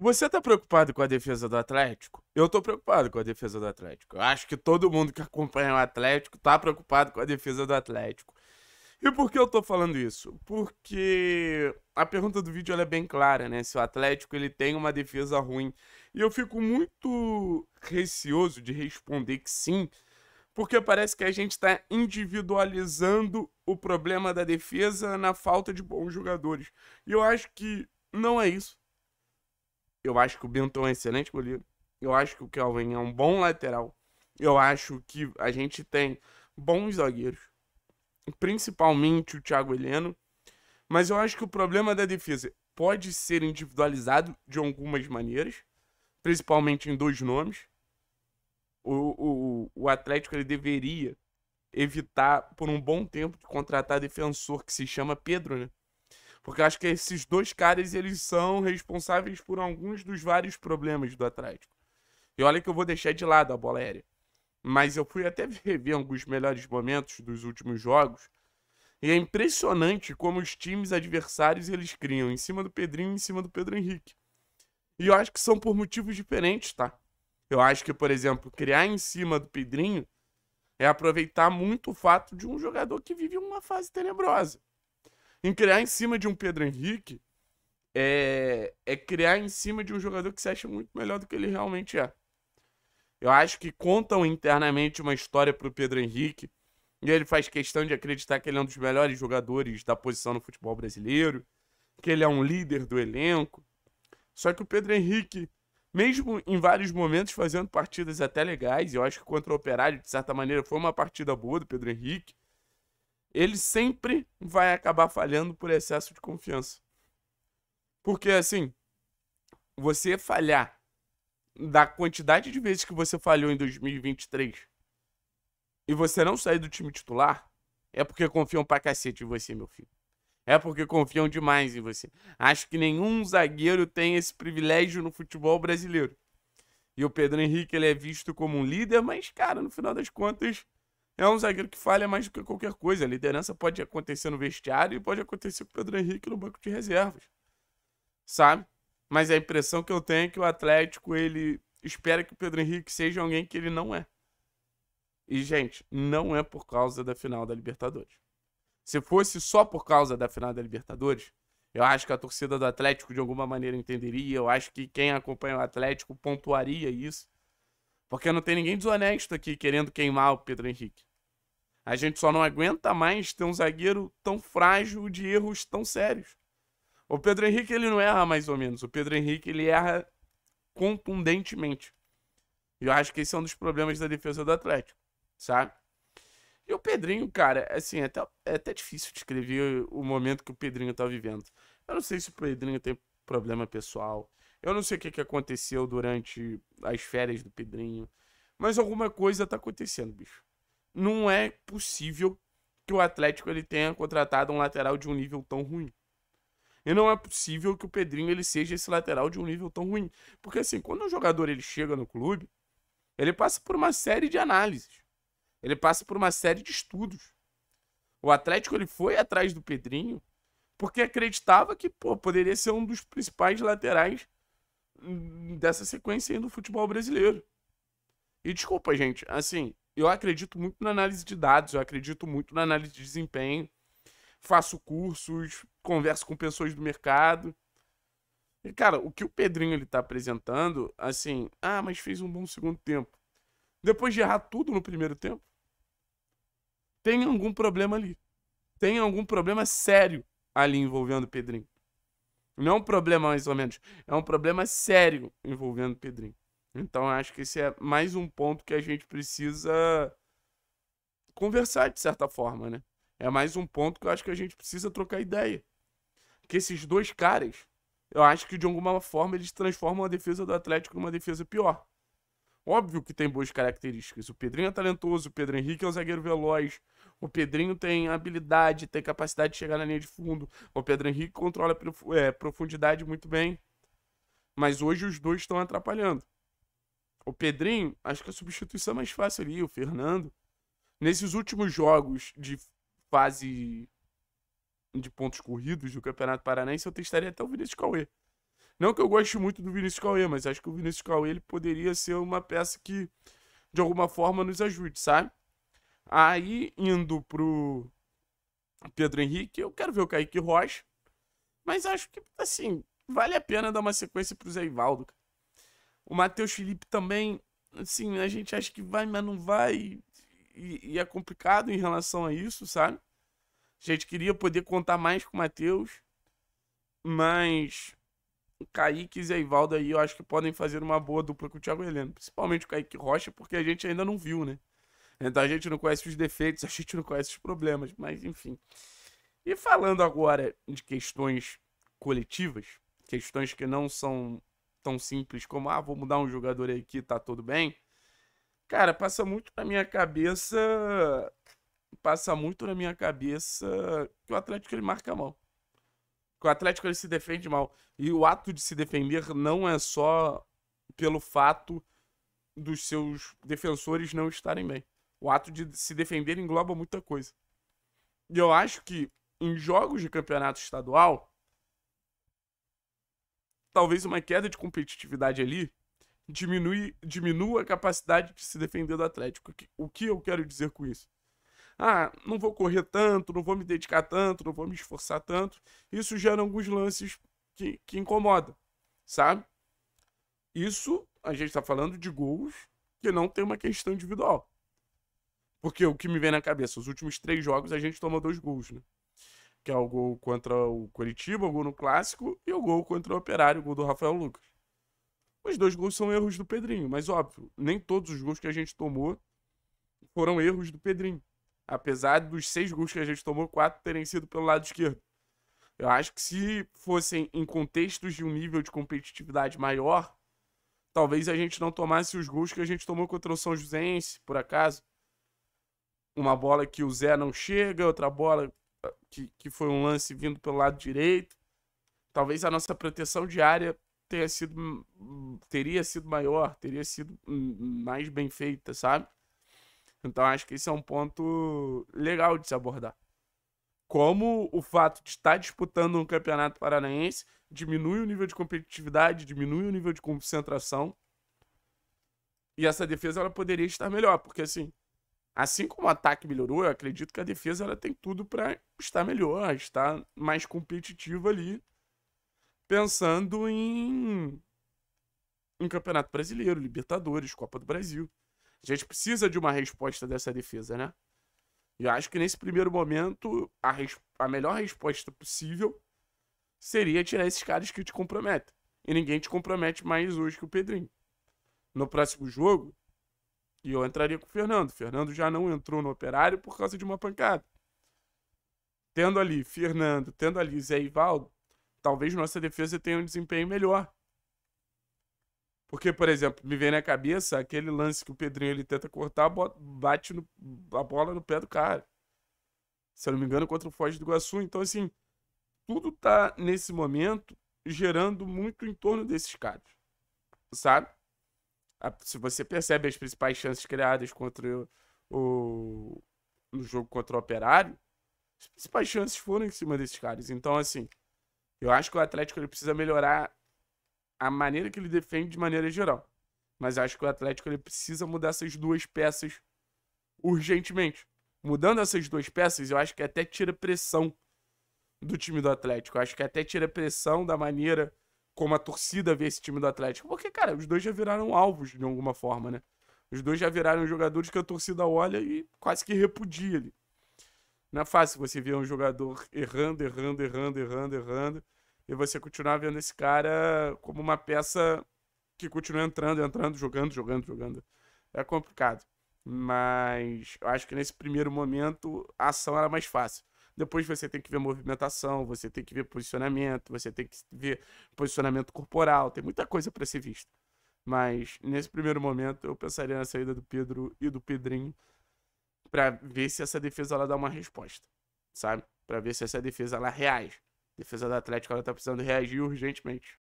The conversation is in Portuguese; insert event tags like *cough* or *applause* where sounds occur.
Você tá preocupado com a defesa do Atlético? Eu tô preocupado com a defesa do Atlético. Eu acho que todo mundo que acompanha o Atlético tá preocupado com a defesa do Atlético. E por que eu tô falando isso? Porque a pergunta do vídeo é bem clara, né? Se o Atlético ele tem uma defesa ruim. E eu fico muito receoso de responder que sim, porque parece que a gente está individualizando o problema da defesa na falta de bons jogadores. E eu acho que não é isso. Eu acho que o Bento é um excelente goleiro. Eu acho que o Kelvin é um bom lateral. Eu acho que a gente tem bons zagueiros. Principalmente o Thiago Heleno. Mas eu acho que o problema da defesa pode ser individualizado de algumas maneiras. Principalmente em dois nomes. O, o, o Atlético ele deveria evitar por um bom tempo de contratar defensor que se chama Pedro, né? Porque eu acho que esses dois caras, eles são responsáveis por alguns dos vários problemas do Atlético. E olha que eu vou deixar de lado a bola aérea. Mas eu fui até rever alguns melhores momentos dos últimos jogos. E é impressionante como os times adversários eles criam em cima do Pedrinho e em cima do Pedro Henrique. E eu acho que são por motivos diferentes, tá? Eu acho que, por exemplo, criar em cima do Pedrinho é aproveitar muito o fato de um jogador que vive uma fase tenebrosa em criar em cima de um Pedro Henrique é, é criar em cima de um jogador que se acha muito melhor do que ele realmente é. Eu acho que contam internamente uma história para o Pedro Henrique e ele faz questão de acreditar que ele é um dos melhores jogadores da posição no futebol brasileiro, que ele é um líder do elenco. Só que o Pedro Henrique, mesmo em vários momentos fazendo partidas até legais, eu acho que contra o Operário, de certa maneira, foi uma partida boa do Pedro Henrique ele sempre vai acabar falhando por excesso de confiança. Porque assim, você falhar da quantidade de vezes que você falhou em 2023 e você não sair do time titular, é porque confiam pra cacete em você, meu filho. É porque confiam demais em você. Acho que nenhum zagueiro tem esse privilégio no futebol brasileiro. E o Pedro Henrique, ele é visto como um líder, mas, cara, no final das contas, é um zagueiro que falha mais do que qualquer coisa. A liderança pode acontecer no vestiário e pode acontecer com o Pedro Henrique no banco de reservas. Sabe? Mas a impressão que eu tenho é que o Atlético, ele espera que o Pedro Henrique seja alguém que ele não é. E, gente, não é por causa da final da Libertadores. Se fosse só por causa da final da Libertadores, eu acho que a torcida do Atlético de alguma maneira entenderia. Eu acho que quem acompanha o Atlético pontuaria isso. Porque não tem ninguém desonesto aqui querendo queimar o Pedro Henrique. A gente só não aguenta mais ter um zagueiro tão frágil de erros tão sérios. O Pedro Henrique ele não erra mais ou menos. O Pedro Henrique ele erra contundentemente. E eu acho que esse é um dos problemas da defesa do Atlético, sabe? E o Pedrinho, cara, assim, é até, é até difícil descrever o momento que o Pedrinho tá vivendo. Eu não sei se o Pedrinho tem problema pessoal. Eu não sei o que, que aconteceu durante as férias do Pedrinho. Mas alguma coisa tá acontecendo, bicho não é possível que o Atlético ele tenha contratado um lateral de um nível tão ruim. E não é possível que o Pedrinho ele seja esse lateral de um nível tão ruim. Porque assim, quando um jogador ele chega no clube, ele passa por uma série de análises. Ele passa por uma série de estudos. O Atlético ele foi atrás do Pedrinho porque acreditava que pô, poderia ser um dos principais laterais dessa sequência aí do futebol brasileiro. E desculpa, gente, assim, eu acredito muito na análise de dados, eu acredito muito na análise de desempenho. Faço cursos, converso com pessoas do mercado. E, cara, o que o Pedrinho ele tá apresentando, assim, ah, mas fez um bom segundo tempo. Depois de errar tudo no primeiro tempo, tem algum problema ali. Tem algum problema sério ali envolvendo o Pedrinho. Não é um problema mais ou menos, é um problema sério envolvendo o Pedrinho. Então acho que esse é mais um ponto que a gente precisa conversar de certa forma, né? É mais um ponto que eu acho que a gente precisa trocar ideia. Que esses dois caras, eu acho que de alguma forma eles transformam a defesa do Atlético numa defesa pior. Óbvio que tem boas características. O Pedrinho é talentoso, o Pedro Henrique é um zagueiro veloz. O Pedrinho tem habilidade, tem capacidade de chegar na linha de fundo. O Pedro Henrique controla a é, profundidade muito bem. Mas hoje os dois estão atrapalhando o Pedrinho, acho que a substituição é mais fácil ali, o Fernando. Nesses últimos jogos de fase de pontos corridos do Campeonato Paranaense, eu testaria até o Vinícius Cauê. Não que eu goste muito do Vinícius Cauê, mas acho que o Vinícius Cauê ele poderia ser uma peça que, de alguma forma, nos ajude, sabe? Aí, indo pro Pedro Henrique, eu quero ver o Kaique Rocha, mas acho que, assim, vale a pena dar uma sequência pro Zé Ivaldo, cara. O Matheus Felipe também, assim, a gente acha que vai, mas não vai. E, e é complicado em relação a isso, sabe? A gente queria poder contar mais com o Matheus, mas o Kaique e Ivaldo aí eu acho que podem fazer uma boa dupla com o Thiago Heleno. Principalmente o Kaique Rocha, porque a gente ainda não viu, né? Então a gente não conhece os defeitos, *laughs* a gente não conhece os problemas, mas enfim. E falando agora de questões coletivas, questões que não são tão simples como, ah, vou mudar um jogador aqui, tá tudo bem. Cara, passa muito na minha cabeça. Passa muito na minha cabeça que o Atlético ele marca mal. Que o Atlético ele se defende mal. E o ato de se defender não é só pelo fato dos seus defensores não estarem bem. O ato de se defender engloba muita coisa. E eu acho que em jogos de campeonato estadual, talvez uma queda de competitividade ali diminui, diminua a capacidade de se defender do Atlético. O que eu quero dizer com isso? Ah, não vou correr tanto, não vou me dedicar tanto, não vou me esforçar tanto. Isso gera alguns lances que, que incomodam, sabe? Isso a gente está falando de gols que não tem uma questão individual. Porque o que me vem na cabeça, os últimos três jogos a gente tomou dois gols, né? que é o gol contra o Coritiba, o gol no Clássico, e o gol contra o Operário, o gol do Rafael Lucas. Os dois gols são erros do Pedrinho, mas óbvio, nem todos os gols que a gente tomou foram erros do Pedrinho. Apesar dos seis gols que a gente tomou, quatro terem sido pelo lado esquerdo. Eu acho que se fossem em contextos de um nível de competitividade maior, talvez a gente não tomasse os gols que a gente tomou contra o São Joséense, por acaso. Uma bola que o Zé não chega, outra bola que, que foi um lance vindo pelo lado direito. Talvez a nossa proteção diária tenha sido, hum, hum, teria sido maior, teria sido hum, mais bem feita, sabe? Então acho que esse é um ponto legal de se abordar. Como o fato de estar disputando um campeonato paranaense diminui o nível de competitividade, diminui o nível de concentração. E essa defesa ela poderia estar melhor, porque assim, Assim como o ataque melhorou, eu acredito que a defesa ela tem tudo para estar melhor, estar mais competitiva ali, pensando em um Campeonato Brasileiro, Libertadores, Copa do Brasil. A gente precisa de uma resposta dessa defesa, né? E eu acho que nesse primeiro momento, a, res... a melhor resposta possível seria tirar esses caras que te comprometem. E ninguém te compromete mais hoje que o Pedrinho. No próximo jogo, e eu entraria com o Fernando. O Fernando já não entrou no operário por causa de uma pancada. Tendo ali Fernando, tendo ali Zé Ivaldo, talvez nossa defesa tenha um desempenho melhor. Porque, por exemplo, me vem na cabeça aquele lance que o Pedrinho ele tenta cortar, bate no, a bola no pé do cara. Se eu não me engano, contra o Foge do Iguaçu. Então, assim, tudo tá nesse momento gerando muito em torno desses caras. Sabe? se você percebe as principais chances criadas contra o, o no jogo contra o Operário, as principais chances foram em cima desses caras. Então, assim, eu acho que o Atlético ele precisa melhorar a maneira que ele defende de maneira geral. Mas acho que o Atlético ele precisa mudar essas duas peças urgentemente. Mudando essas duas peças, eu acho que até tira pressão do time do Atlético. Eu acho que até tira pressão da maneira como a torcida vê esse time do Atlético. Porque, cara, os dois já viraram alvos de alguma forma, né? Os dois já viraram jogadores que a torcida olha e quase que repudia ele. Não é fácil você ver um jogador errando, errando, errando, errando, errando, e você continuar vendo esse cara como uma peça que continua entrando, entrando, jogando, jogando, jogando. É complicado. Mas eu acho que nesse primeiro momento a ação era mais fácil. Depois você tem que ver movimentação, você tem que ver posicionamento, você tem que ver posicionamento corporal, tem muita coisa para ser vista. Mas nesse primeiro momento eu pensaria na saída do Pedro e do Pedrinho para ver se essa defesa ela dá uma resposta, sabe? Para ver se essa defesa ela reage. A defesa do Atlético ela tá precisando reagir urgentemente.